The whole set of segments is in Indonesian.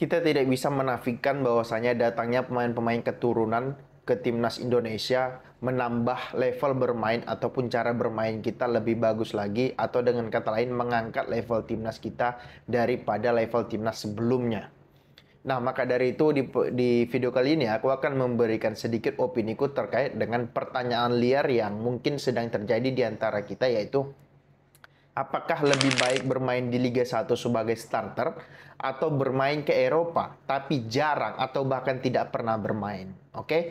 kita tidak bisa menafikan bahwasanya datangnya pemain-pemain keturunan ke timnas Indonesia menambah level bermain ataupun cara bermain kita lebih bagus lagi atau dengan kata lain mengangkat level timnas kita daripada level timnas sebelumnya. Nah, maka dari itu di, di video kali ini aku akan memberikan sedikit opiniku terkait dengan pertanyaan liar yang mungkin sedang terjadi di antara kita yaitu apakah lebih baik bermain di Liga 1 sebagai starter atau bermain ke Eropa tapi jarang atau bahkan tidak pernah bermain. Oke? Okay?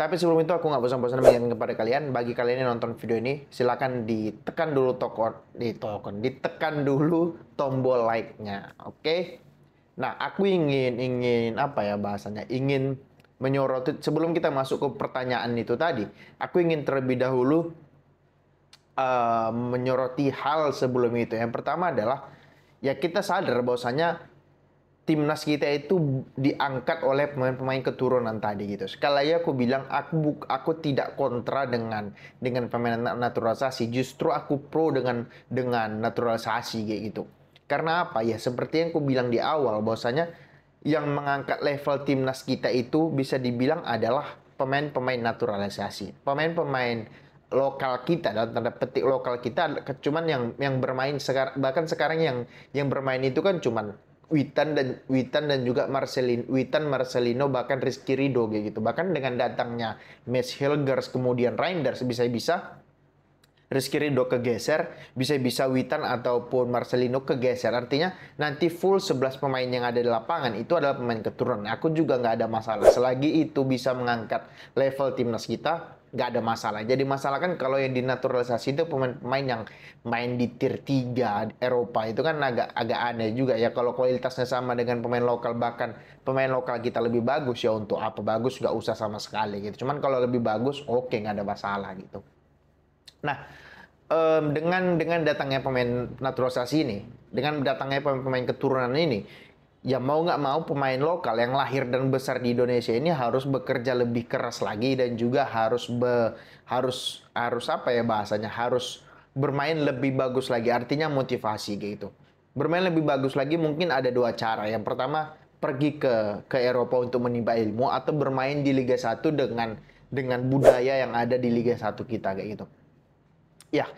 Tapi sebelum itu aku nggak bosan-bosan mengingatkan kepada kalian, bagi kalian yang nonton video ini, silahkan ditekan dulu token, di toko, ditekan dulu tombol like-nya, oke? Okay? Nah, aku ingin ingin apa ya bahasanya? Ingin menyoroti sebelum kita masuk ke pertanyaan itu tadi, aku ingin terlebih dahulu Eh, menyoroti hal sebelum itu. Yang pertama adalah ya kita sadar bahwasanya timnas kita itu diangkat oleh pemain-pemain keturunan tadi gitu. Sekali lagi aku bilang aku buk, aku tidak kontra dengan dengan pemain naturalisasi, justru aku pro dengan dengan naturalisasi kayak gitu. Karena apa ya? Seperti yang aku bilang di awal bahwasanya yang mengangkat level timnas kita itu bisa dibilang adalah pemain-pemain naturalisasi, pemain-pemain lokal kita dalam tanda petik lokal kita cuman yang yang bermain sekarang bahkan sekarang yang yang bermain itu kan cuman Witan dan Witan dan juga Marcelino, Witan Marcelino bahkan Rizky Rido gitu bahkan dengan datangnya Mes Hilgers kemudian Reinders bisa-bisa Rizky Rido kegeser bisa-bisa Witan ataupun Marcelino kegeser artinya nanti full 11 pemain yang ada di lapangan itu adalah pemain keturunan aku juga nggak ada masalah selagi itu bisa mengangkat level timnas kita nggak ada masalah. Jadi masalah kan kalau yang dinaturalisasi itu pemain-pemain yang main di tier 3 Eropa itu kan agak agak aneh juga ya kalau kualitasnya sama dengan pemain lokal bahkan pemain lokal kita lebih bagus ya untuk apa bagus nggak usah sama sekali gitu. Cuman kalau lebih bagus oke okay, nggak ada masalah gitu. Nah dengan dengan datangnya pemain naturalisasi ini, dengan datangnya pemain-pemain keturunan ini, ya mau nggak mau pemain lokal yang lahir dan besar di Indonesia ini harus bekerja lebih keras lagi dan juga harus be, harus harus apa ya bahasanya harus bermain lebih bagus lagi artinya motivasi gitu bermain lebih bagus lagi mungkin ada dua cara yang pertama pergi ke ke Eropa untuk menimba ilmu atau bermain di Liga 1 dengan dengan budaya yang ada di Liga 1 kita kayak gitu ya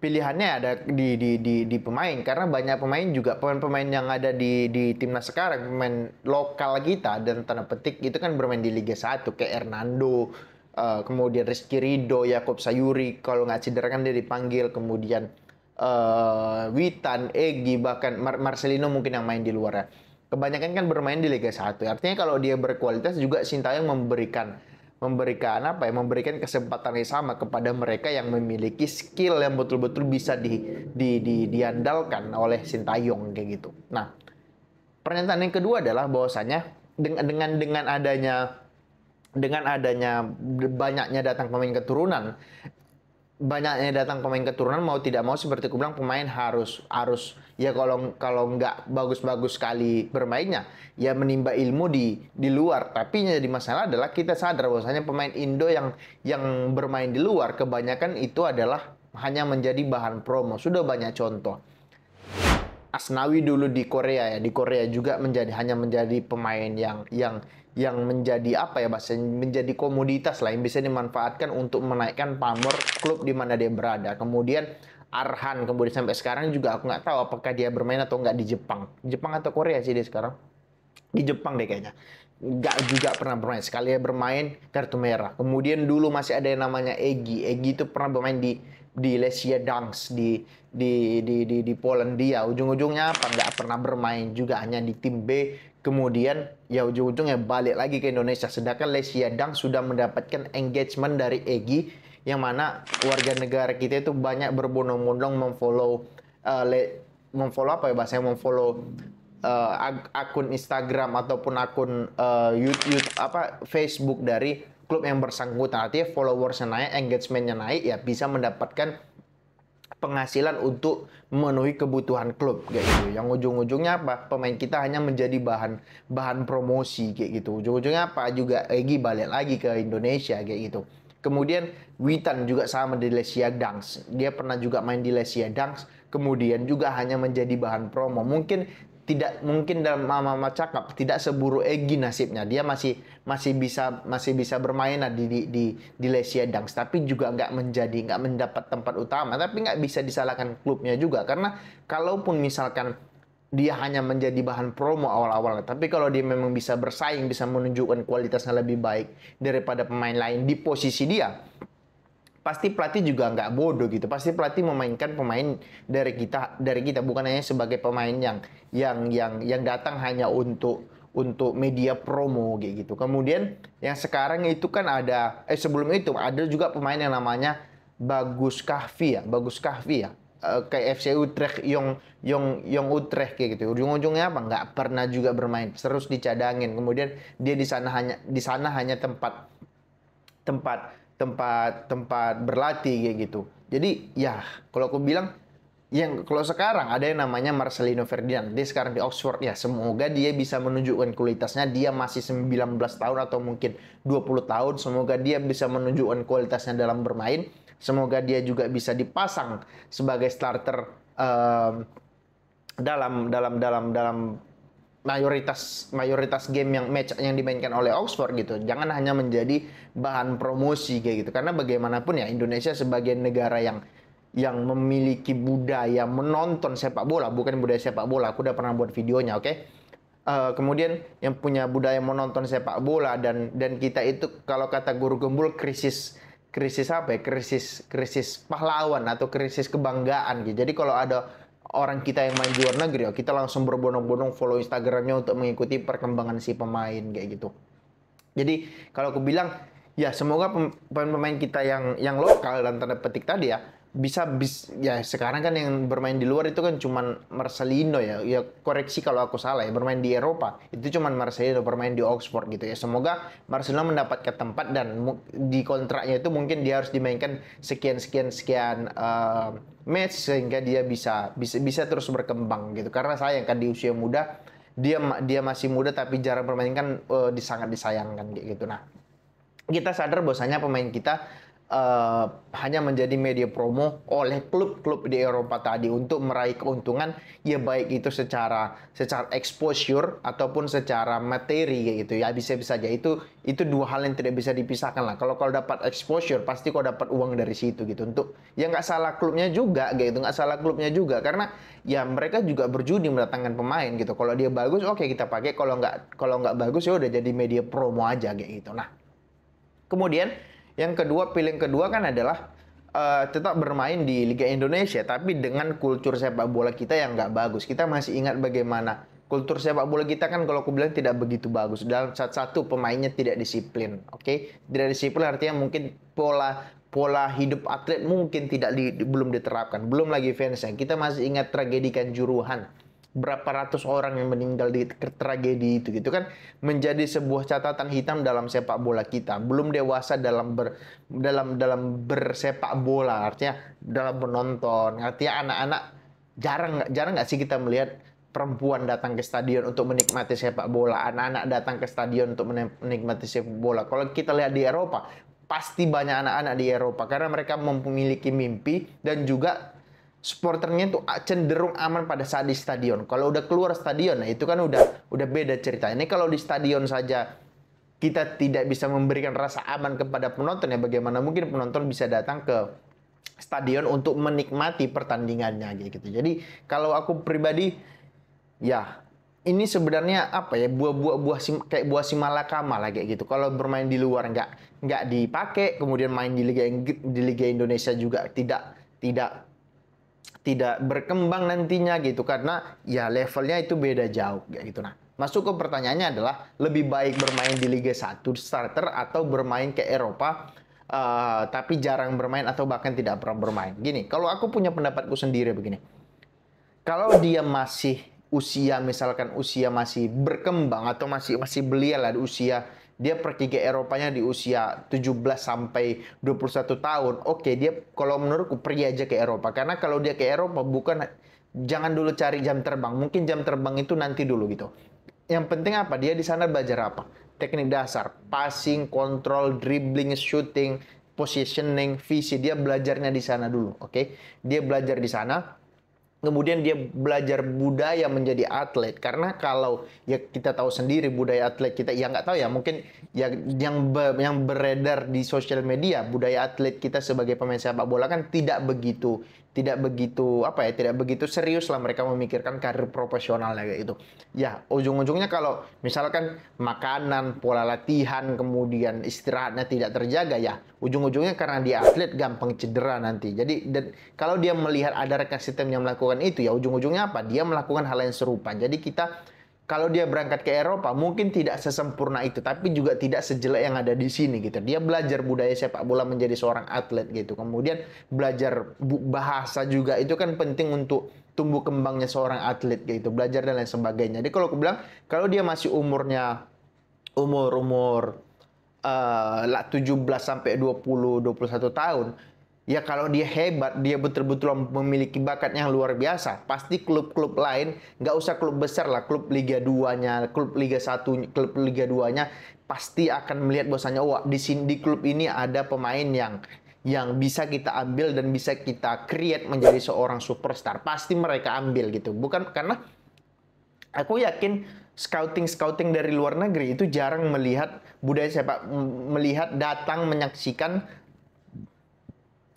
pilihannya ada di di di, di pemain karena banyak pemain juga pemain-pemain yang ada di di timnas sekarang pemain lokal kita dan tanda petik itu kan bermain di Liga 1 kayak Hernando uh, kemudian Rizky Rido, Yakob Sayuri kalau nggak cedera kan dia dipanggil kemudian uh, Witan, Egi bahkan Mar Marcelino mungkin yang main di luar ya. Kebanyakan kan bermain di Liga 1. Artinya kalau dia berkualitas juga Sintayong memberikan memberikan apa ya memberikan kesempatan yang sama kepada mereka yang memiliki skill yang betul-betul bisa di, di, di diandalkan oleh sintayong kayak gitu. Nah pernyataan yang kedua adalah bahwasanya dengan dengan dengan adanya dengan adanya banyaknya datang pemain keturunan banyaknya datang pemain keturunan mau tidak mau seperti aku bilang pemain harus harus ya kalau kalau nggak bagus-bagus sekali bermainnya ya menimba ilmu di di luar tapi yang jadi masalah adalah kita sadar bahwasanya pemain Indo yang yang bermain di luar kebanyakan itu adalah hanya menjadi bahan promo sudah banyak contoh Asnawi dulu di Korea ya, di Korea juga menjadi hanya menjadi pemain yang yang yang menjadi apa ya bahasa menjadi komoditas lah yang bisa dimanfaatkan untuk menaikkan pamor klub di mana dia berada. Kemudian Arhan kemudian sampai sekarang juga aku nggak tahu apakah dia bermain atau nggak di Jepang. Jepang atau Korea sih dia sekarang? Di Jepang deh kayaknya. Nggak juga pernah bermain. Sekali ya bermain kartu merah. Kemudian dulu masih ada yang namanya Egi. Egi itu pernah bermain di di Lesia Dangs di di di di, di Polandia ujung-ujungnya apa nggak pernah bermain juga hanya di tim B kemudian ya ujung-ujungnya balik lagi ke Indonesia sedangkan Lesia Dangs sudah mendapatkan engagement dari Egi yang mana warga negara kita itu banyak berbondong-bondong memfollow uh, le, memfollow apa ya bahasanya memfollow uh, akun Instagram ataupun akun uh, eh, YouTube apa Facebook dari klub yang bersangkutan artinya followersnya naik, engagementnya naik ya bisa mendapatkan penghasilan untuk memenuhi kebutuhan klub kayak gitu. Yang ujung-ujungnya apa? Pemain kita hanya menjadi bahan bahan promosi kayak gitu. Ujung-ujungnya apa? Juga Egi balik lagi ke Indonesia kayak gitu. Kemudian Witan juga sama di Lesia Dunks. Dia pernah juga main di Lesia Dunks. Kemudian juga hanya menjadi bahan promo. Mungkin tidak mungkin dalam mama mama cakap tidak seburu Egi nasibnya dia masih masih bisa masih bisa bermain di di di, di Lesia Dangs tapi juga nggak menjadi nggak mendapat tempat utama tapi nggak bisa disalahkan klubnya juga karena kalaupun misalkan dia hanya menjadi bahan promo awal-awal tapi kalau dia memang bisa bersaing bisa menunjukkan kualitasnya lebih baik daripada pemain lain di posisi dia pasti pelatih juga nggak bodoh gitu. Pasti pelatih memainkan pemain dari kita dari kita bukan hanya sebagai pemain yang yang yang yang datang hanya untuk untuk media promo gitu. Kemudian yang sekarang itu kan ada eh sebelum itu ada juga pemain yang namanya Bagus Kahvi ya, Bagus Kahvi ya. Eh, kayak FC Utrecht, yang yang yang Utrecht kayak gitu. Ujung-ujungnya apa? Nggak pernah juga bermain, terus dicadangin. Kemudian dia di sana hanya di sana hanya tempat tempat tempat tempat berlatih kayak gitu. Jadi ya kalau aku bilang yang kalau sekarang ada yang namanya Marcelino Ferdinand, dia sekarang di Oxford ya. Semoga dia bisa menunjukkan kualitasnya. Dia masih 19 tahun atau mungkin 20 tahun. Semoga dia bisa menunjukkan kualitasnya dalam bermain. Semoga dia juga bisa dipasang sebagai starter um, dalam dalam dalam dalam mayoritas mayoritas game yang match yang dimainkan oleh Oxford gitu. Jangan hanya menjadi bahan promosi kayak gitu. Karena bagaimanapun ya Indonesia sebagai negara yang yang memiliki budaya menonton sepak bola, bukan budaya sepak bola. Aku udah pernah buat videonya, oke? Okay? Uh, eh, kemudian yang punya budaya menonton sepak bola dan dan kita itu kalau kata guru gembul krisis krisis apa ya krisis krisis pahlawan atau krisis kebanggaan gitu jadi kalau ada orang kita yang main di luar negeri ya kita langsung berbonong-bonong follow Instagramnya untuk mengikuti perkembangan si pemain kayak gitu. Jadi kalau aku bilang ya semoga pemain-pemain kita yang yang lokal dan tanda petik tadi ya bisa bis ya sekarang kan yang bermain di luar itu kan cuman Marcelino ya ya koreksi kalau aku salah ya bermain di Eropa itu cuman Marcelino bermain di Oxford gitu ya semoga Marcelino mendapatkan tempat dan di kontraknya itu mungkin dia harus dimainkan sekian sekian sekian uh, match sehingga dia bisa bisa bisa terus berkembang gitu karena sayang kan di usia muda dia dia masih muda tapi jarang bermain kan uh, sangat disayangkan gitu nah kita sadar bahwasanya pemain kita uh, hanya menjadi media promo oleh klub-klub di Eropa tadi untuk meraih keuntungan ya baik itu secara secara exposure ataupun secara materi gitu ya bisa bisa aja itu itu dua hal yang tidak bisa dipisahkan lah kalau kalau dapat exposure pasti kau dapat uang dari situ gitu untuk ya nggak salah klubnya juga gitu nggak salah klubnya juga karena ya mereka juga berjudi mendatangkan pemain gitu kalau dia bagus oke okay, kita pakai kalau nggak kalau nggak bagus ya udah jadi media promo aja kayak gitu nah kemudian yang kedua, pilihan kedua kan adalah uh, tetap bermain di Liga Indonesia, tapi dengan kultur sepak bola kita yang nggak bagus. Kita masih ingat bagaimana kultur sepak bola kita kan kalau aku bilang tidak begitu bagus. Dalam saat satu pemainnya tidak disiplin, oke? Okay? Tidak disiplin artinya mungkin pola pola hidup atlet mungkin tidak di, belum diterapkan, belum lagi fansnya. Kita masih ingat tragedi kanjuruhan berapa ratus orang yang meninggal di tragedi itu gitu kan menjadi sebuah catatan hitam dalam sepak bola kita belum dewasa dalam ber, dalam dalam bersepak bola artinya dalam menonton artinya anak-anak jarang jarang nggak sih kita melihat perempuan datang ke stadion untuk menikmati sepak bola anak-anak datang ke stadion untuk menikmati sepak bola kalau kita lihat di Eropa pasti banyak anak-anak di Eropa karena mereka memiliki mimpi dan juga supporternya itu cenderung aman pada saat di stadion. Kalau udah keluar stadion, nah itu kan udah udah beda cerita. Ini kalau di stadion saja kita tidak bisa memberikan rasa aman kepada penonton ya bagaimana mungkin penonton bisa datang ke stadion untuk menikmati pertandingannya gitu. Jadi kalau aku pribadi ya ini sebenarnya apa ya buah-buah buah sim, kayak buah simalakama lah kayak gitu. Kalau bermain di luar nggak nggak dipakai, kemudian main di liga di liga Indonesia juga tidak tidak tidak berkembang nantinya gitu karena ya levelnya itu beda jauh gitu nah masuk ke pertanyaannya adalah lebih baik bermain di Liga 1 starter atau bermain ke Eropa uh, tapi jarang bermain atau bahkan tidak pernah bermain gini kalau aku punya pendapatku sendiri begini kalau dia masih usia misalkan usia masih berkembang atau masih masih belia lah di usia dia pergi ke Eropanya di usia 17 sampai 21 tahun. Oke, dia kalau menurutku pergi aja ke Eropa karena kalau dia ke Eropa bukan jangan dulu cari jam terbang. Mungkin jam terbang itu nanti dulu gitu. Yang penting apa? Dia di sana belajar apa? Teknik dasar, passing, control, dribbling, shooting, positioning, visi. Dia belajarnya di sana dulu, oke? Okay? Dia belajar di sana kemudian dia belajar budaya menjadi atlet karena kalau ya kita tahu sendiri budaya atlet kita ya nggak tahu ya mungkin ya yang be, yang beredar di sosial media budaya atlet kita sebagai pemain sepak bola kan tidak begitu tidak begitu apa ya tidak begitu serius lah mereka memikirkan karir profesionalnya kayak gitu ya ujung-ujungnya kalau misalkan makanan pola latihan kemudian istirahatnya tidak terjaga ya ujung-ujungnya karena dia atlet gampang cedera nanti jadi dan kalau dia melihat ada rekan sistem yang melakukan itu ya ujung-ujungnya apa dia melakukan hal yang serupa jadi kita kalau dia berangkat ke Eropa mungkin tidak sesempurna itu tapi juga tidak sejelek yang ada di sini gitu dia belajar budaya sepak bola menjadi seorang atlet gitu kemudian belajar bahasa juga itu kan penting untuk tumbuh kembangnya seorang atlet gitu belajar dan lain sebagainya jadi kalau aku bilang kalau dia masih umurnya umur umur eh, uh, 17 sampai 20 21 tahun Ya kalau dia hebat, dia betul-betul memiliki bakat yang luar biasa. Pasti klub-klub lain, nggak usah klub besar lah, klub Liga 2-nya, klub Liga 1, klub Liga 2-nya, pasti akan melihat bahwasanya, wah di sini di klub ini ada pemain yang yang bisa kita ambil dan bisa kita create menjadi seorang superstar. Pasti mereka ambil gitu. Bukan karena aku yakin scouting-scouting dari luar negeri itu jarang melihat budaya sepak melihat datang menyaksikan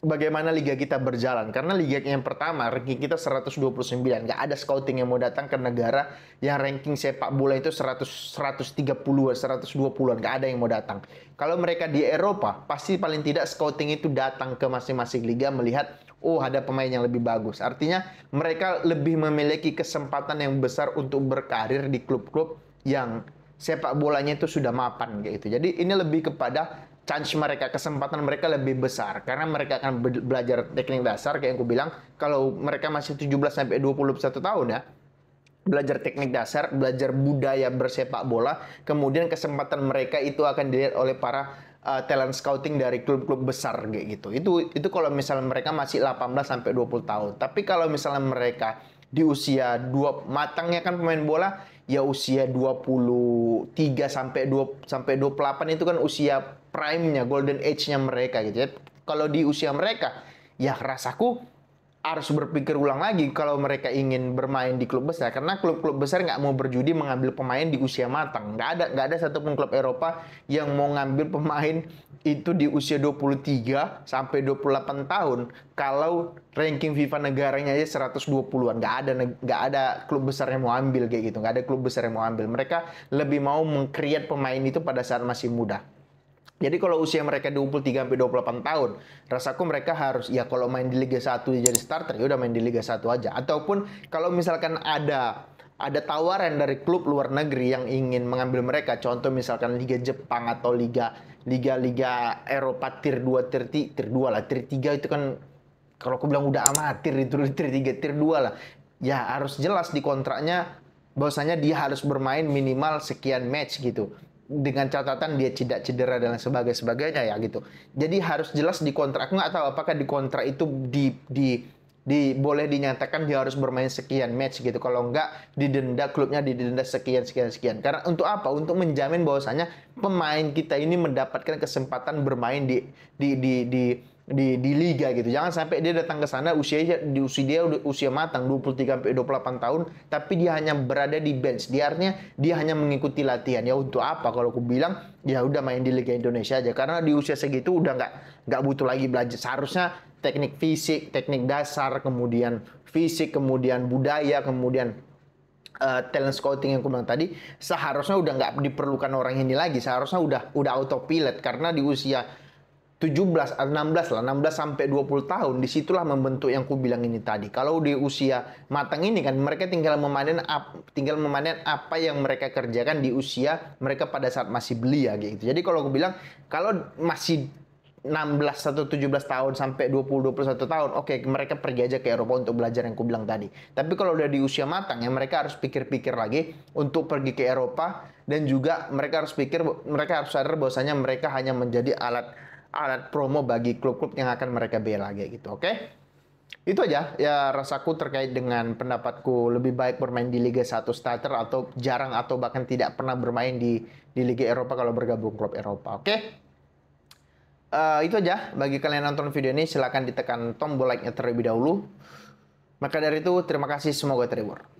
bagaimana liga kita berjalan karena liga yang pertama ranking kita 129 nggak ada scouting yang mau datang ke negara yang ranking sepak bola itu 100 130 120-an nggak ada yang mau datang kalau mereka di Eropa pasti paling tidak scouting itu datang ke masing-masing liga melihat oh ada pemain yang lebih bagus artinya mereka lebih memiliki kesempatan yang besar untuk berkarir di klub-klub yang sepak bolanya itu sudah mapan gitu jadi ini lebih kepada chance mereka, kesempatan mereka lebih besar karena mereka akan belajar teknik dasar kayak yang aku bilang kalau mereka masih 17 sampai 21 tahun ya belajar teknik dasar, belajar budaya bersepak bola, kemudian kesempatan mereka itu akan dilihat oleh para uh, talent scouting dari klub-klub besar kayak gitu. Itu itu kalau misalnya mereka masih 18 sampai 20 tahun. Tapi kalau misalnya mereka di usia dua matangnya kan pemain bola ya usia 23 sampai 2 sampai 28 itu kan usia prime-nya, golden age-nya mereka gitu ya. Kalau di usia mereka, ya rasaku harus berpikir ulang lagi kalau mereka ingin bermain di klub besar karena klub-klub besar nggak mau berjudi mengambil pemain di usia matang nggak ada nggak ada satupun klub Eropa yang mau ngambil pemain itu di usia 23 sampai 28 tahun kalau ranking FIFA negaranya aja 120-an nggak ada nggak ada klub besar yang mau ambil kayak gitu nggak ada klub besar yang mau ambil mereka lebih mau mengkreat pemain itu pada saat masih muda jadi kalau usia mereka 23 sampai 28 tahun, rasaku mereka harus ya kalau main di Liga 1 jadi starter ya udah main di Liga 1 aja ataupun kalau misalkan ada ada tawaran dari klub luar negeri yang ingin mengambil mereka contoh misalkan Liga Jepang atau Liga Liga Liga Eropa tier 2 tier, tier 2 lah tier 3 itu kan kalau aku bilang udah amatir itu tier 3 tier 2 lah ya harus jelas di kontraknya bahwasanya dia harus bermain minimal sekian match gitu dengan catatan dia tidak cedera dan sebagainya sebagainya ya gitu. Jadi harus jelas di kontrak nggak tahu apakah di kontrak itu di di di boleh dinyatakan dia harus bermain sekian match gitu. Kalau nggak didenda klubnya didenda sekian sekian sekian. Karena untuk apa? Untuk menjamin bahwasanya pemain kita ini mendapatkan kesempatan bermain di di di di, di di di liga gitu. Jangan sampai dia datang ke sana usia di usia dia udah usia matang 23 sampai 28 tahun tapi dia hanya berada di bench. Dia artinya dia hanya mengikuti latihan. Ya untuk apa kalau aku bilang ya udah main di Liga Indonesia aja karena di usia segitu udah nggak nggak butuh lagi belajar. Seharusnya teknik fisik, teknik dasar, kemudian fisik, kemudian budaya, kemudian uh, talent scouting yang aku tadi seharusnya udah nggak diperlukan orang ini lagi seharusnya udah udah autopilot karena di usia 17 16 eh, lah 16 sampai 20 tahun disitulah membentuk yang ku bilang ini tadi kalau di usia matang ini kan mereka tinggal memanen ap, tinggal memanen apa yang mereka kerjakan di usia mereka pada saat masih belia gitu jadi kalau aku bilang kalau masih 16 atau 17 tahun sampai 20 21 tahun oke okay, mereka pergi aja ke Eropa untuk belajar yang ku bilang tadi tapi kalau udah di usia matang ya mereka harus pikir-pikir lagi untuk pergi ke Eropa dan juga mereka harus pikir mereka harus sadar bahwasanya mereka hanya menjadi alat alat promo bagi klub-klub yang akan mereka bela kayak gitu. Oke. Okay? Itu aja ya rasaku terkait dengan pendapatku lebih baik bermain di Liga 1 starter atau jarang atau bahkan tidak pernah bermain di di Liga Eropa kalau bergabung klub Eropa. Oke. Okay? Uh, eh, itu aja bagi kalian yang nonton video ini silahkan ditekan tombol like-nya terlebih dahulu. Maka dari itu terima kasih semoga terhibur.